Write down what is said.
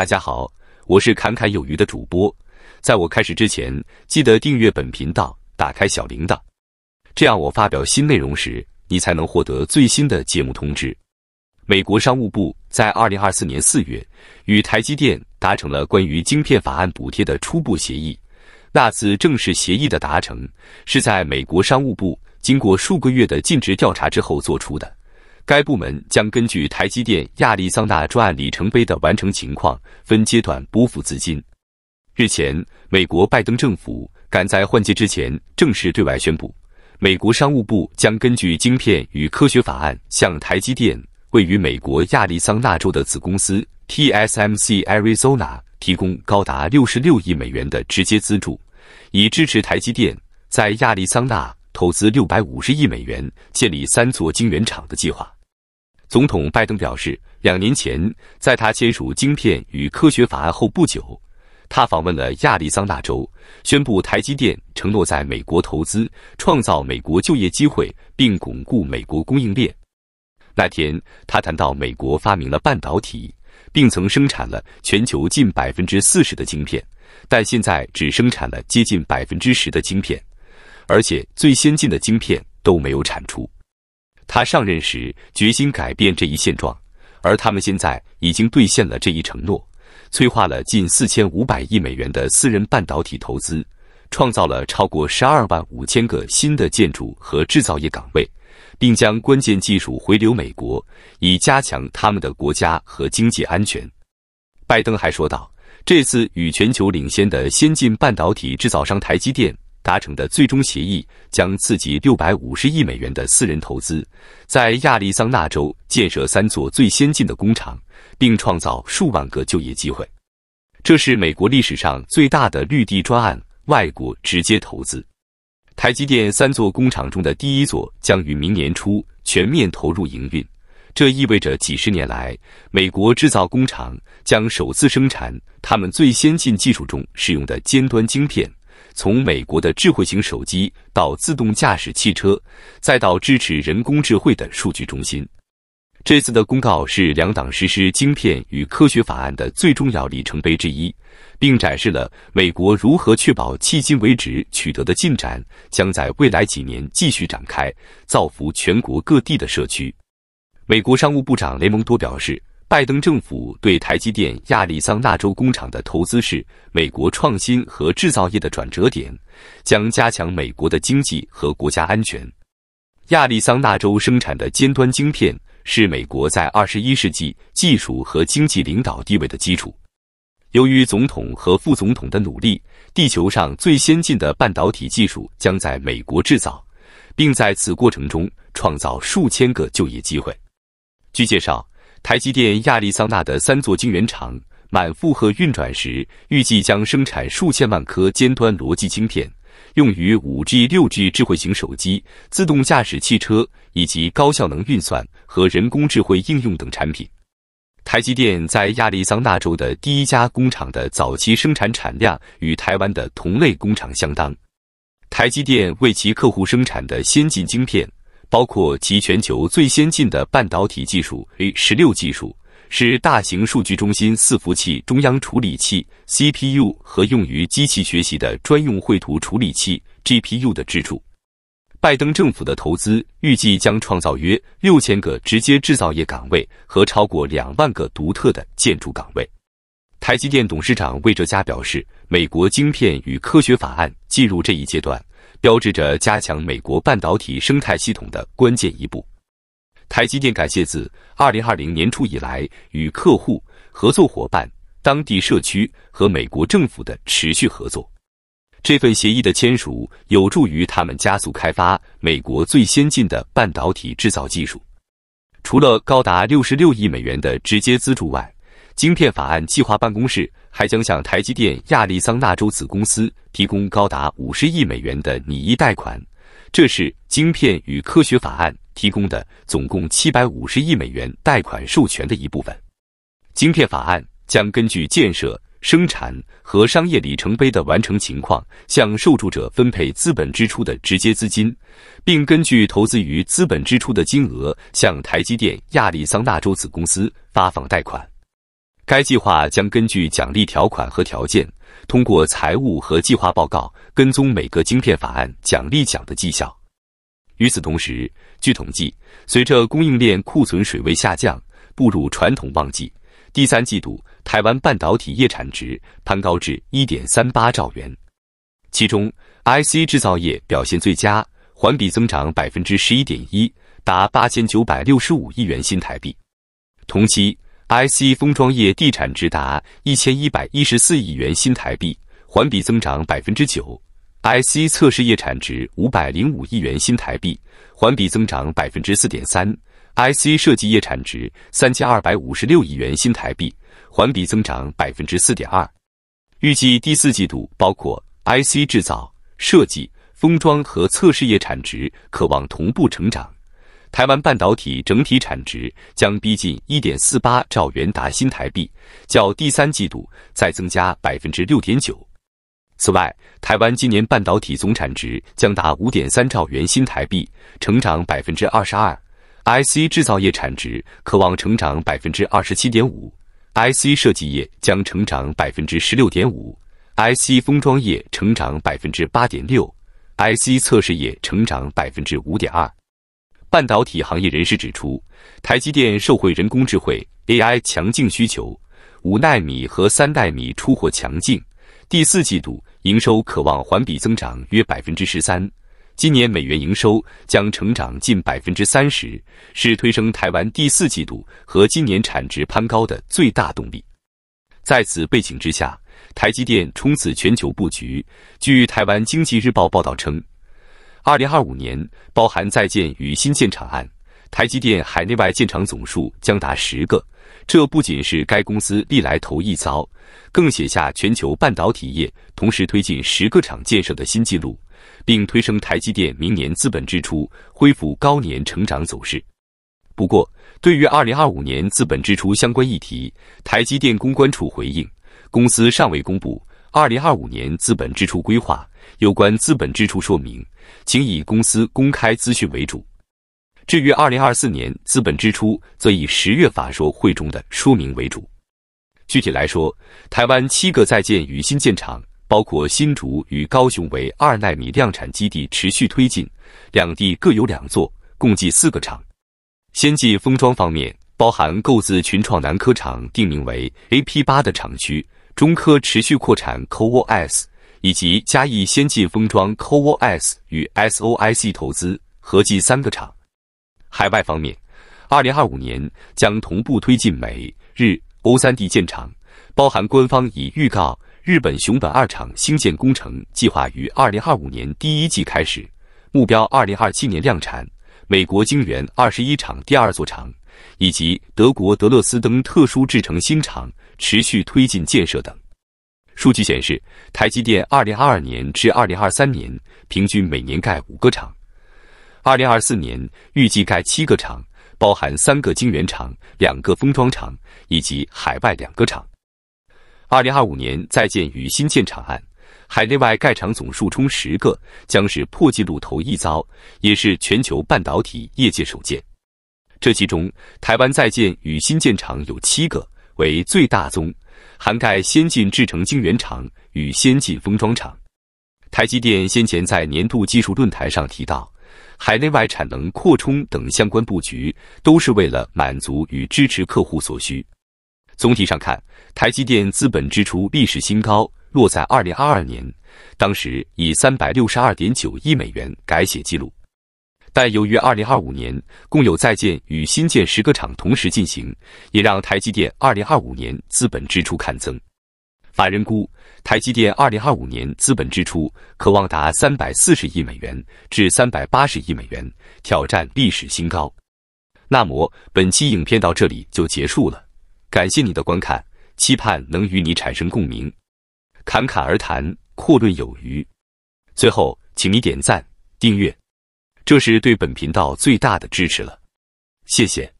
大家好，我是侃侃有余的主播。在我开始之前，记得订阅本频道，打开小铃铛，这样我发表新内容时，你才能获得最新的节目通知。美国商务部在二零二四年四月与台积电达成了关于晶片法案补贴的初步协议。那次正式协议的达成，是在美国商务部经过数个月的尽职调查之后做出的。该部门将根据台积电亚利桑那专案里程碑的完成情况，分阶段拨付资金。日前，美国拜登政府赶在换届之前正式对外宣布，美国商务部将根据《晶片与科学法案》，向台积电位于美国亚利桑那州的子公司 TSMC Arizona 提供高达六十六亿美元的直接资助，以支持台积电在亚利桑那投资六百五十亿美元建立三座晶圆厂的计划。总统拜登表示，两年前在他签署《晶片与科学法案》后不久，他访问了亚利桑那州，宣布台积电承诺在美国投资，创造美国就业机会，并巩固美国供应链。那天，他谈到美国发明了半导体，并曾生产了全球近百分之四十的晶片，但现在只生产了接近百分之十的晶片，而且最先进的晶片都没有产出。他上任时决心改变这一现状，而他们现在已经兑现了这一承诺，催化了近四千五百亿美元的私人半导体投资，创造了超过十二万五千个新的建筑和制造业岗位，并将关键技术回流美国，以加强他们的国家和经济安全。拜登还说道：“这次与全球领先的先进半导体制造商台积电。”达成的最终协议将刺激六百五十亿美元的私人投资，在亚利桑那州建设三座最先进的工厂，并创造数万个就业机会。这是美国历史上最大的绿地专案外国直接投资。台积电三座工厂中的第一座将于明年初全面投入营运，这意味着几十年来美国制造工厂将首次生产他们最先进技术中使用的尖端晶片。从美国的智慧型手机到自动驾驶汽车，再到支持人工智慧的数据中心，这次的公告是两党实施晶片与科学法案的最重要里程碑之一，并展示了美国如何确保迄今为止取得的进展将在未来几年继续展开，造福全国各地的社区。美国商务部长雷蒙多表示。拜登政府对台积电亚利桑那州工厂的投资是美国创新和制造业的转折点，将加强美国的经济和国家安全。亚利桑那州生产的尖端晶片是美国在二十一世纪技术和经济领导地位的基础。由于总统和副总统的努力，地球上最先进的半导体技术将在美国制造，并在此过程中创造数千个就业机会。据介绍。台积电亚利桑那的三座晶圆厂满负荷运转时，预计将生产数千万颗尖端逻辑晶片，用于 5G、6G 智慧型手机、自动驾驶汽车以及高效能运算和人工智慧应用等产品。台积电在亚利桑那州的第一家工厂的早期生产产量与台湾的同类工厂相当。台积电为其客户生产的先进晶片。包括其全球最先进的半导体技术 A 十六技术，是大型数据中心伺服器中央处理器 CPU 和用于机器学习的专用绘图处理器 GPU 的支柱。拜登政府的投资预计将创造约六千个直接制造业岗位和超过两万个独特的建筑岗位。台积电董事长魏哲嘉表示：“美国晶片与科学法案进入这一阶段。”标志着加强美国半导体生态系统的关键一步。台积电感谢自二零二零年初以来与客户、合作伙伴、当地社区和美国政府的持续合作。这份协议的签署有助于他们加速开发美国最先进的半导体制造技术。除了高达六十六亿美元的直接资助外，晶片法案计划办公室还将向台积电亚利桑那州子公司提供高达五十亿美元的拟议贷款，这是晶片与科学法案提供的总共七百五十亿美元贷款授权的一部分。晶片法案将根据建设、生产和商业里程碑的完成情况，向受助者分配资本支出的直接资金，并根据投资于资本支出的金额，向台积电亚利桑那州子公司发放贷款。该计划将根据奖励条款和条件，通过财务和计划报告跟踪每个晶片法案奖励奖的绩效。与此同时，据统计，随着供应链库存水位下降，步入传统旺季，第三季度台湾半导体业产值攀高至1.38兆元，其中 IC 制造业表现最佳，环比增长11.1%，达8965亿元新台币，同期。IC 封装业地产值达一千一百一十四亿元新台币，环比增长百分之九；IC 测试业产值五百零五亿元新台币，环比增长百分之四点三；IC 设计业产值三千二百五十六亿元新台币，环比增长百分之四点二。预计第四季度，包括 IC 制造、设计、封装和测试业产值，可望同步成长。台湾半导体整体产值将逼近一点四八兆元达新台币，较第三季度再增加百分之六点九。此外，台湾今年半导体总产值将达五点三兆元新台币，成长百分之二十二。IC 制造业产值可望成长百分之二十七点五，IC 设计业将成长百分之十六点五，IC 封装业成长百分之八点六，IC 测试业成长百分之五点二。半导体行业人士指出，台积电受惠人工智慧 AI 强劲需求，五纳米和三纳米出货强劲，第四季度营收可望环比增长约百分之十三。今年美元营收将成长近百分之三十，是推升台湾第四季度和今年产值攀高的最大动力。在此背景之下，台积电冲刺全球布局。据《台湾经济日报》报道称。二零二五年，包含在建与新建厂案，台积电海内外建厂总数将达十个。这不仅是该公司历来头一遭，更写下全球半导体业同时推进十个厂建设的新纪录，并推升台积电明年资本支出恢复高年成长走势。不过，对于二零二五年资本支出相关议题，台积电公关处回应，公司尚未公布。二零二五年资本支出规划有关资本支出说明，请以公司公开资讯为主。至于二零二四年资本支出，则以十月法说会中的说明为主。具体来说，台湾七个在建与新建厂，包括新竹与高雄为二纳米量产基地持续推进，两地各有两座，共计四个厂。先进封装方面，包含购自群创南科厂定名为 AP8 的厂区。中科持续扩产 c o v o s 以及嘉义先进封装 c o v o s 与 Soic 投资合计三个厂。海外方面，二零二五年将同步推进美、日、欧三地建厂，包含官方已预告日本熊本二厂新建工程计划于二零二五年第一季开始，目标二零二七年量产；美国晶圆二十一厂第二座厂，以及德国德勒斯登特殊制成新厂。持续推进建设等。数据显示，台积电2022年至2023年平均每年盖五个厂，2024年预计盖七个厂，包含三个晶圆厂、两个封装厂以及海外两个厂。2025年在建与新建厂案，海内外盖厂总数冲十个，将是破纪录头一遭，也是全球半导体业界首见。这其中，台湾在建与新建厂有七个。为最大宗，涵盖先进制程晶圆厂与先进封装厂。台积电先前在年度技术论坛上提到，海内外产能扩充等相关布局，都是为了满足与支持客户所需。总体上看，台积电资本支出历史新高，落在二零二二年，当时以三百六十二点九亿美元改写记录。但由于二零二五年共有在建与新建十个厂同时进行，也让台积电二零二五年资本支出看增。法人估台积电二零二五年资本支出可望达三百四十亿美元至三百八十亿美元，挑战历史新高。那么本期影片到这里就结束了，感谢你的观看，期盼能与你产生共鸣。侃侃而谈，阔论有余。最后，请你点赞、订阅。这是对本频道最大的支持了，谢谢。